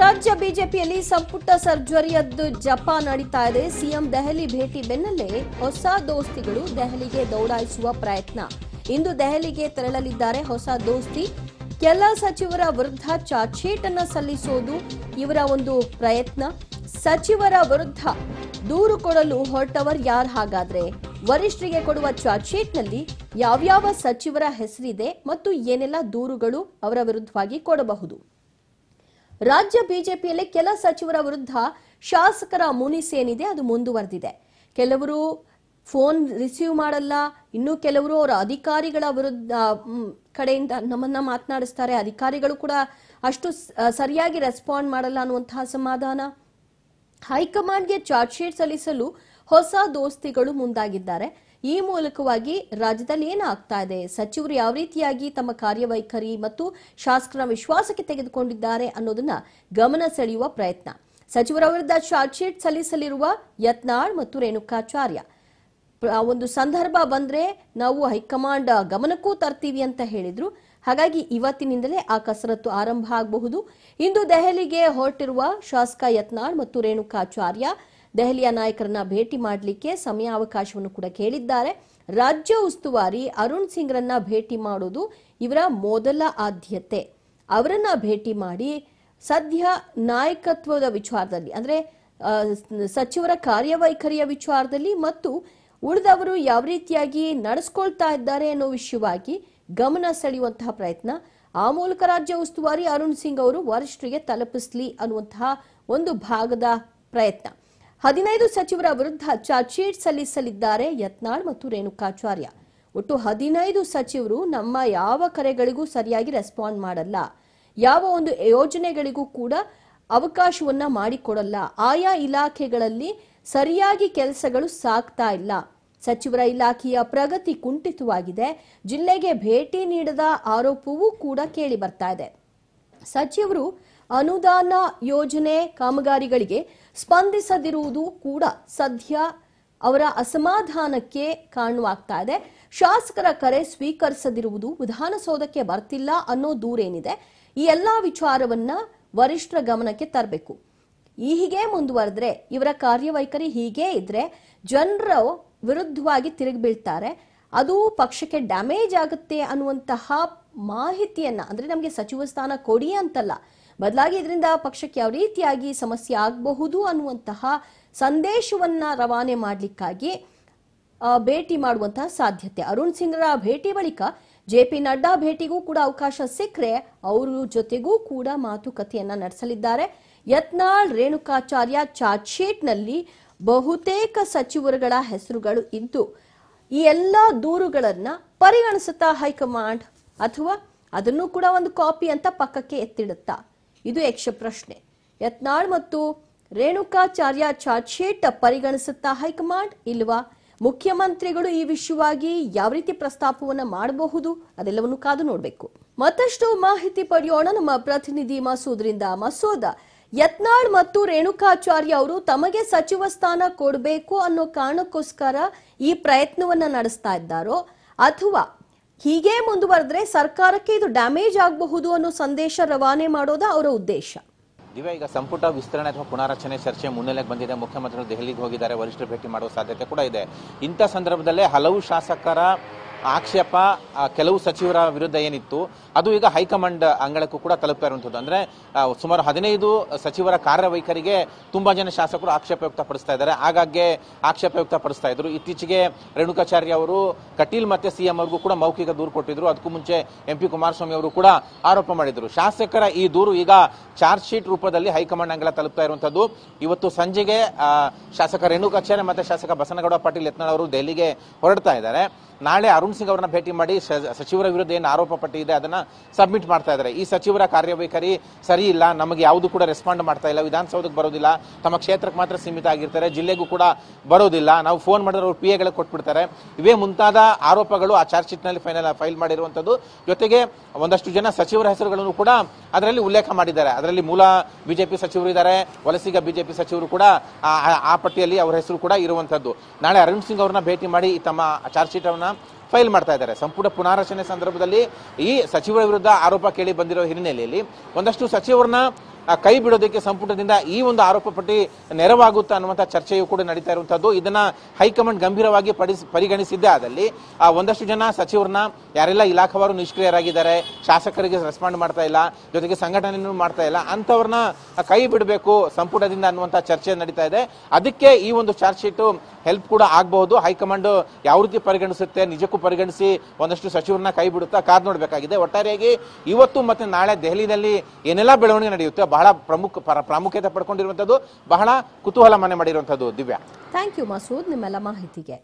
ರಾಜ್ಯ ಬಿಜೆಪಿಯಲ್ಲಿ ಸಂಪುಟ ಸರ್ಜರಿಯದ್ದು ಜಪ ನಡೀತಾ ಇದೆ ಸಿಎಂ ದೆಹಲಿ ಭೇಟಿ ಬೆನ್ನಲ್ಲೇ ಹೊಸ ದೋಸ್ತಿಗಳು ದೆಹಲಿಗೆ ದೌಡಾಯಿಸುವ ಪ್ರಯತ್ನ ಇಂದು ದೆಹಲಿಗೆ ತೆರಳಲಿದ್ದಾರೆ ಹೊಸ ದೋಸ್ತಿ ಕೆಲ ಸಚಿವರ ವಿರುದ್ಧ ಚಾಚೇಟನ್ನು ಸಲ್ಲಿಸೋದು ಇವರ ಒಂದು ಪ್ರಯತ್ನ ಸಚಿವರ ವಿರುದ್ಧ ದೂರು ಕೊಡಲು ಹೊರಟವರ್ ಯಾರು ಹಾಗಾದ್ರೆ ವರಿಷ್ಠರಿಗೆ ಕೊಡುವ ನಲ್ಲಿ ಯಾವ್ಯಾವ ಸಚಿವರ ಹೆಸರಿದೆ ಮತ್ತು ಏನೆಲ್ಲ ದೂರುಗಳು ಅವರ ವಿರುದ್ಧವಾಗಿ ಕೊಡಬಹುದು ರಾಜ್ಯ ಬಿಜೆಪಿಯಲ್ಲಿ ಕೆಲ ಸಚಿವರ ವಿರುದ್ಧ ಶಾಸಕರ ಮುನಿಸೇನಿದೆ ಅದು ಮುಂದುವರೆದಿದೆ ಕೆಲವರು ಫೋನ್ ರಿಸೀವ್ ಮಾಡಲ್ಲ ಇನ್ನು ಕೆಲವರು ಅವರ ಅಧಿಕಾರಿಗಳ ವಿರುದ್ಧ ಕಡೆಯಿಂದ ನಮ್ಮನ್ನ ಮಾತನಾಡಿಸ್ತಾರೆ ಅಧಿಕಾರಿಗಳು ಕೂಡ ಅಷ್ಟು ಸರಿಯಾಗಿ ರೆಸ್ಪಾಂಡ್ ಮಾಡಲ್ಲ ಅನ್ನುವಂತಹ ಸಮಾಧಾನ ಹೈಕಮಾಂಡ್ಗೆ ಚಾರ್ಜ್ ಶೀಟ್ ಸಲ್ಲಿಸಲು ಹೊಸ ದೋಸ್ತಿಗಳು ಮುಂದಾಗಿದ್ದಾರೆ ಈ ಮೂಲಕವಾಗಿ ರಾಜ್ಯದಲ್ಲಿ ಏನಾಗ್ತಾ ಇದೆ ಸಚಿವರು ಯಾವ ರೀತಿಯಾಗಿ ತಮ್ಮ ಕಾರ್ಯವೈಖರಿ ಮತ್ತು ಶಾಸಕರ ವಿಶ್ವಾಸಕ್ಕೆ ತೆಗೆದುಕೊಂಡಿದ್ದಾರೆ ಅನ್ನೋದನ್ನ ಗಮನ ಸೆಳೆಯುವ ಪ್ರಯತ್ನ ಸಚಿವರ ವಿರುದ್ಧ ಚಾರ್ಜ್ ಶೀಟ್ ಸಲ್ಲಿಸಲಿರುವ ಯತ್ನಾಳ್ ಮತ್ತು ರೇಣುಕಾಚಾರ್ಯ ಒಂದು ಸಂದರ್ಭ ಬಂದ್ರೆ ನಾವು ಹೈಕಮಾಂಡ್ ಗಮನಕ್ಕೂ ತರ್ತೀವಿ ಅಂತ ಹೇಳಿದ್ರು ಹಾಗಾಗಿ ಇವತ್ತಿನಿಂದಲೇ ಆ ಕಸರತ್ತು ಆರಂಭ ಆಗಬಹುದು ಇಂದು ದೆಹಲಿಗೆ ಹೊರಟಿರುವ ಶಾಸಕ ಯತ್ನಾಳ್ ಮತ್ತು ರೇಣುಕಾಚಾರ್ಯ ದೆಹಲಿಯ ನಾಯಕರನ್ನ ಭೇಟಿ ಮಾಡಲಿಕ್ಕೆ ಸಮಯಾವಕಾಶವನ್ನು ಕೂಡ ಕೇಳಿದ್ದಾರೆ ರಾಜ್ಯ ಉಸ್ತುವಾರಿ ಅರುಣ್ ಸಿಂಗ್ರನ್ನ ಭೇಟಿ ಮಾಡೋದು ಇವರ ಮೊದಲ ಆದ್ಯತೆ ಅವರನ್ನ ಭೇಟಿ ಮಾಡಿ ಸದ್ಯ ನಾಯಕತ್ವದ ವಿಚಾರದಲ್ಲಿ ಅಂದರೆ ಸಚಿವರ ಕಾರ್ಯವೈಖರಿಯ ವಿಚಾರದಲ್ಲಿ ಮತ್ತು ಉಳಿದವರು ಯಾವ ರೀತಿಯಾಗಿ ನಡೆಸ್ಕೊಳ್ತಾ ಇದ್ದಾರೆ ಅನ್ನೋ ವಿಷಯವಾಗಿ ಗಮನ ಸೆಳೆಯುವಂತಹ ಪ್ರಯತ್ನ ಆ ಮೂಲಕ ರಾಜ್ಯ ಉಸ್ತುವಾರಿ ಅರುಣ್ ಸಿಂಗ್ ಅವರು ವರಿಷ್ಠರಿಗೆ ತಲುಪಿಸಲಿ ಅನ್ನುವಂತಹ ಒಂದು ಭಾಗದ ಪ್ರಯತ್ನ ಹದಿನೈದು ಸಚಿವರ ವಿರುದ್ಧ ಚಾರ್ಜ್ಶೀಟ್ ಸಲ್ಲಿಸಲಿದ್ದಾರೆ ಯತ್ನಾಳ್ ಮತ್ತು ರೇಣುಕಾಚಾರ್ಯ ಒಟ್ಟು ಹದಿನೈದು ಸಚಿವರು ನಮ್ಮ ಯಾವ ಕರೆಗಳಿಗೂ ಸರಿಯಾಗಿ ರೆಸ್ಪಾಂಡ್ ಮಾಡಲ್ಲ ಯಾವ ಒಂದು ಯೋಜನೆಗಳಿಗೂ ಕೂಡ ಅವಕಾಶವನ್ನ ಮಾಡಿಕೊಡಲ್ಲ ಆಯಾ ಇಲಾಖೆಗಳಲ್ಲಿ ಸರಿಯಾಗಿ ಕೆಲಸಗಳು ಸಾಕ್ತಾ ಇಲ್ಲ ಸಚಿವರ ಇಲಾಖೆಯ ಪ್ರಗತಿ ಕುಂಠಿತವಾಗಿದೆ ಜಿಲ್ಲೆಗೆ ಭೇಟಿ ನೀಡದ ಆರೋಪವೂ ಕೂಡ ಕೇಳಿ ಬರ್ತಾ ಇದೆ ಸಚಿವರು ಅನುದಾನ ಯೋಜನೆ ಕಾಮಗಾರಿಗಳಿಗೆ ಸ್ಪಂದಿಸದಿರುವುದು ಕೂಡ ಸದ್ಯ ಅವರ ಅಸಮಾಧಾನಕ್ಕೆ ಕಾರಣವಾಗ್ತಾ ಇದೆ ಶಾಸಕರ ಕರೆ ಸ್ವೀಕರಿಸದಿರುವುದು ವಿಧಾನಸೌಧಕ್ಕೆ ಬರ್ತಿಲ್ಲ ಅನ್ನೋ ದೂರೇನಿದೆ ಈ ಎಲ್ಲ ವಿಚಾರವನ್ನ ವರಿಷ್ಠರ ಗಮನಕ್ಕೆ ತರಬೇಕು ಈ ಹೀಗೆ ಮುಂದುವರೆದ್ರೆ ಇವರ ಕಾರ್ಯವೈಖರಿ ಹೀಗೆ ಇದ್ರೆ ಜನರು ವಿರುದ್ಧವಾಗಿ ತಿರುಗಿ ಬೀಳ್ತಾರೆ ಅದು ಪಕ್ಷಕ್ಕೆ ಡ್ಯಾಮೇಜ್ ಆಗುತ್ತೆ ಅನ್ನುವಂತಹ ಮಾಹಿತಿಯನ್ನ ಅಂದ್ರೆ ನಮಗೆ ಸಚಿವ ಸ್ಥಾನ ಕೊಡಿ ಅಂತಲ್ಲ ಬದಲಾಗಿ ಇದರಿಂದ ಪಕ್ಷಕ್ಕೆ ಯಾವ ರೀತಿಯಾಗಿ ಸಮಸ್ಯೆ ಆಗಬಹುದು ಅನ್ನುವಂತಹ ಸಂದೇಶವನ್ನ ರವಾನೆ ಮಾಡಲಿಕ್ಕಾಗಿ ಭೇಟಿ ಮಾಡುವಂತಹ ಸಾಧ್ಯತೆ ಅರುಣ್ ಸಿಂಗ್ರ ಭೇಟಿ ಬಳಿಕ ಜೆ ಪಿ ನಡ್ಡಾ ಭೇಟಿಗೂ ಕೂಡ ಅವಕಾಶ ಸಿಕ್ಕರೆ ಅವರ ಜೊತೆಗೂ ಕೂಡ ಮಾತುಕತೆಯನ್ನ ನಡೆಸಲಿದ್ದಾರೆ ಯತ್ನಾಳ್ ರೇಣುಕಾಚಾರ್ಯ ಚಾರ್ಜ್ಶೀಟ್ನಲ್ಲಿ ಬಹುತೇಕ ಸಚಿವರುಗಳ ಹೆಸರುಗಳು ಇದ್ದು ಈ ಎಲ್ಲ ದೂರುಗಳನ್ನ ಪರಿಗಣಿಸುತ್ತಾ ಹೈಕಮಾಂಡ್ ಅಥವಾ ಅದನ್ನು ಕೂಡ ಒಂದು ಕಾಪಿ ಅಂತ ಪಕ್ಕಕ್ಕೆ ಎತ್ತಿಡುತ್ತಾ ಇದು ಯಕ್ಷ ಪ್ರಶ್ನೆ ಯತ್ನಾಳ್ ಮತ್ತು ರೇಣುಕಾಚಾರ್ಯ ಚಾಚೇಟ್ ಪರಿಗಣಿಸುತ್ತಾ ಹೈಕಮಾಂಡ್ ಇಲ್ವಾ ಮುಖ್ಯಮಂತ್ರಿಗಳು ಈ ವಿಷಯವಾಗಿ ಯಾವ ರೀತಿ ಪ್ರಸ್ತಾಪವನ್ನು ಮಾಡಬಹುದು ಅದೆಲ್ಲವನ್ನು ಕಾದು ನೋಡಬೇಕು ಮತ್ತಷ್ಟು ಮಾಹಿತಿ ಪಡೆಯೋಣ ನಮ್ಮ ಪ್ರತಿನಿಧಿ ಮಸೂದ್ರಿಂದ ಮಸೂದ ಯತ್ನಾಳ್ ಮತ್ತು ರೇಣುಕಾಚಾರ್ಯ ಅವರು ತಮಗೆ ಸಚಿವ ಸ್ಥಾನ ಕೊಡಬೇಕು ಅನ್ನೋ ಕಾರಣಕ್ಕೋಸ್ಕರ ಈ ಪ್ರಯತ್ನವನ್ನ ನಡೆಸ್ತಾ ಇದ್ದಾರೋ ಅಥವಾ ಹೀಗೆ ಮುಂದುವರೆದ್ರೆ ಸರ್ಕಾರಕ್ಕೆ ಇದು ಡ್ಯಾಮೇಜ್ ಆಗಬಹುದು ಅನ್ನೋ ಸಂದೇಶ ರವಾನೆ ಮಾಡೋದ ಅವರ ಉದ್ದೇಶ ದಿವ್ಯಾ ಈಗ ಸಂಪುಟ ವಿಸ್ತರಣೆ ಅಥವಾ ಪುನಾರಚನೆ ಚರ್ಚೆ ಮುನ್ನೆಲೆಗೆ ಬಂದಿದೆ ಮುಖ್ಯಮಂತ್ರಿಗಳು ದೆಹಲಿಗೆ ಹೋಗಿದ್ದಾರೆ ವರಿಷ್ಠರು ಭೇಟಿ ಮಾಡುವ ಸಾಧ್ಯತೆ ಕೂಡ ಇದೆ ಇಂಥ ಸಂದರ್ಭದಲ್ಲೇ ಹಲವು ಶಾಸಕರ ಆಕ್ಷೇಪ ಕೆಲವು ಸಚಿವರ ವಿರುದ್ಧ ಏನಿತ್ತು ಅದು ಈಗ ಹೈಕಮಾಂಡ್ ಅಂಗಳಕ್ಕೂ ಕೂಡ ತಲುಪ್ತಾ ಇರುವಂಥದ್ದು ಅಂದರೆ ಸುಮಾರು ಹದಿನೈದು ಸಚಿವರ ಕಾರ್ಯವೈಖರಿಗೆ ತುಂಬ ಜನ ಶಾಸಕರು ಆಕ್ಷೇಪ ವ್ಯಕ್ತಪಡಿಸ್ತಾ ಇದ್ದಾರೆ ಆಗಾಗ್ಗೆ ಆಕ್ಷೇಪ ವ್ಯಕ್ತಪಡಿಸ್ತಾ ಇದ್ರು ಇತ್ತೀಚೆಗೆ ರೇಣುಕಾಚಾರ್ಯ ಅವರು ಕಟೀಲ್ ಮತ್ತು ಸಿ ಎಂ ಅವ್ರಿಗೂ ಕೂಡ ಮೌಖಿಕ ದೂರು ಕೊಟ್ಟಿದ್ರು ಅದಕ್ಕೂ ಮುಂಚೆ ಎಂ ಪಿ ಕುಮಾರಸ್ವಾಮಿ ಅವರು ಕೂಡ ಆರೋಪ ಮಾಡಿದರು ಶಾಸಕರ ಈ ದೂರು ಈಗ ಚಾರ್ಜ್ ಶೀಟ್ ರೂಪದಲ್ಲಿ ಹೈಕಮಾಂಡ್ ಅಂಗಳ ತಲುಪ್ತಾ ಇರುವಂಥದ್ದು ಇವತ್ತು ಸಂಜೆಗೆ ಶಾಸಕ ರೇಣುಕಾಚಾರ್ಯ ಮತ್ತು ಶಾಸಕ ಬಸನಗೌಡ ಪಾಟೀಲ್ ಯತ್ನಾಳ್ ಅವರು ದೆಹಲಿಗೆ ಹೊರಡ್ತಾ ಇದ್ದಾರೆ ನಾಳೆ ಅರುಣ್ ಸಿಂಗ್ ಅವರನ್ನ ಭೇಟಿ ಮಾಡಿ ಸಚಿವರ ವಿರುದ್ಧ ಏನು ಆರೋಪ ಪಟ್ಟಿ ಇದೆ ಅದನ್ನ ಸಬ್ಮಿಟ್ ಮಾಡ್ತಾ ಇದ್ದಾರೆ ಈ ಸಚಿವರ ಕಾರ್ಯವೈಖರಿ ಸರಿ ಇಲ್ಲ ನಮಗೆ ಯಾವುದು ಕೂಡ ರೆಸ್ಪಾಂಡ್ ಮಾಡ್ತಾ ಇಲ್ಲ ವಿಧಾನಸೌಧಕ್ಕೆ ಬರೋದಿಲ್ಲ ತಮ್ಮ ಕ್ಷೇತ್ರಕ್ಕೆ ಮಾತ್ರ ಸೀಮಿತ ಆಗಿರ್ತಾರೆ ಜಿಲ್ಲೆಗೂ ಕೂಡ ಬರೋದಿಲ್ಲ ನಾವು ಫೋನ್ ಮಾಡಿದ್ರೆ ಅವರು ಪಿ ಎಗಳಿಗೆ ಕೊಟ್ಬಿಡ್ತಾರೆ ಇವೇ ಮುಂತಾದ ಆರೋಪಗಳು ಆ ಚಾರ್ಜ್ ಶೀಟ್ನಲ್ಲಿ ಫೈನಲ್ ಫೈಲ್ ಮಾಡಿರುವಂಥದ್ದು ಜೊತೆಗೆ ಒಂದಷ್ಟು ಜನ ಸಚಿವರ ಹೆಸರುಗಳನ್ನು ಕೂಡ ಅದರಲ್ಲಿ ಉಲ್ಲೇಖ ಮಾಡಿದ್ದಾರೆ ಅದರಲ್ಲಿ ಮೂಲ ಬಿಜೆಪಿ ಸಚಿವರು ಇದ್ದಾರೆ ವಲಸಿಗ ಬಿಜೆಪಿ ಸಚಿವರು ಕೂಡ ಆ ಪಟ್ಟಿಯಲ್ಲಿ ಅವರ ಹೆಸರು ಕೂಡ ಇರುವಂಥದ್ದು ನಾಳೆ ಅರುಣ್ ಸಿಂಗ್ ಅವರನ್ನ ಭೇಟಿ ಮಾಡಿ ತಮ್ಮ ಚಾರ್ಜ್ ಶೀಟ್ ಅವನ್ನ ಫೈಲ್ ಮಾಡ್ತಾ ಇದ್ದಾರೆ ಸಂಪುಟ ಪುನಾರಚನೆ ಸಂದರ್ಭದಲ್ಲಿ ಈ ಸಚಿವರ ವಿರುದ್ಧ ಆರೋಪ ಕೇಳಿ ಬಂದಿರೋ ಹಿನ್ನೆಲೆಯಲ್ಲಿ ಒಂದಷ್ಟು ಸಚಿವರನ್ನ ಕೈ ಬಿಡೋದಕ್ಕೆ ಸಂಪುಟದಿಂದ ಈ ಒಂದು ಆರೋಪ ಪಟ್ಟಿ ನೆರವಾಗುತ್ತಾ ಅನ್ನುವಂಥ ಚರ್ಚೆಯೂ ಕೂಡ ನಡೀತಾ ಇರುವಂಥದ್ದು ಇದನ್ನ ಹೈಕಮಾಂಡ್ ಗಂಭೀರವಾಗಿ ಪರಿಗಣಿಸಿದ್ದೇ ಆದಲ್ಲಿ ಆ ಒಂದಷ್ಟು ಜನ ಸಚಿವರನ್ನ ಯಾರೆಲ್ಲ ಇಲಾಖಾವಾರು ನಿಷ್ಕ್ರಿಯರಾಗಿದ್ದಾರೆ ಶಾಸಕರಿಗೆ ರೆಸ್ಪಾಂಡ್ ಮಾಡ್ತಾ ಇಲ್ಲ ಜೊತೆಗೆ ಸಂಘಟನೆಯನ್ನು ಮಾಡ್ತಾ ಇಲ್ಲ ಅಂಥವ್ರನ್ನ ಕೈ ಬಿಡಬೇಕು ಸಂಪುಟದಿಂದ ಅನ್ನುವಂಥ ಚರ್ಚೆ ನಡೀತಾ ಇದೆ ಅದಕ್ಕೆ ಈ ಒಂದು ಚಾರ್ಜ್ ಶೀಟು ಹೆಲ್ಪ್ ಕೂಡ ಆಗಬಹುದು ಹೈಕಮಾಂಡ್ ಯಾವ ರೀತಿ ಪರಿಗಣಿಸುತ್ತೆ ನಿಜಕ್ಕೂ ಪರಿಗಣಿಸಿ ಒಂದಷ್ಟು ಸಚಿವರನ್ನ ಕೈ ಬಿಡುತ್ತಾ ಕಾದ್ ನೋಡಬೇಕಾಗಿದೆ ಒಟ್ಟಾರೆಯಾಗಿ ಇವತ್ತು ಮತ್ತೆ ನಾಳೆ ದೆಹಲಿಯಲ್ಲಿ ಏನೆಲ್ಲ ಬೆಳವಣಿಗೆ ನಡೆಯುತ್ತೆ ಬಹಳ ಪ್ರಮುಖ ಪ್ರಾಮುಖ್ಯತೆ ಪಡ್ಕೊಂಡಿರುವಂತದ್ದು ಬಹಳ ಕುತೂಹಲ ಮನೆ ಮಾಡಿರುವಂತದ್ದು ದಿವ್ಯಾ ಥ್ಯಾಂಕ್ ಯು ಮಸೂದ್ ನಿಮ್ಮೆಲ್ಲ ಮಾಹಿತಿಗೆ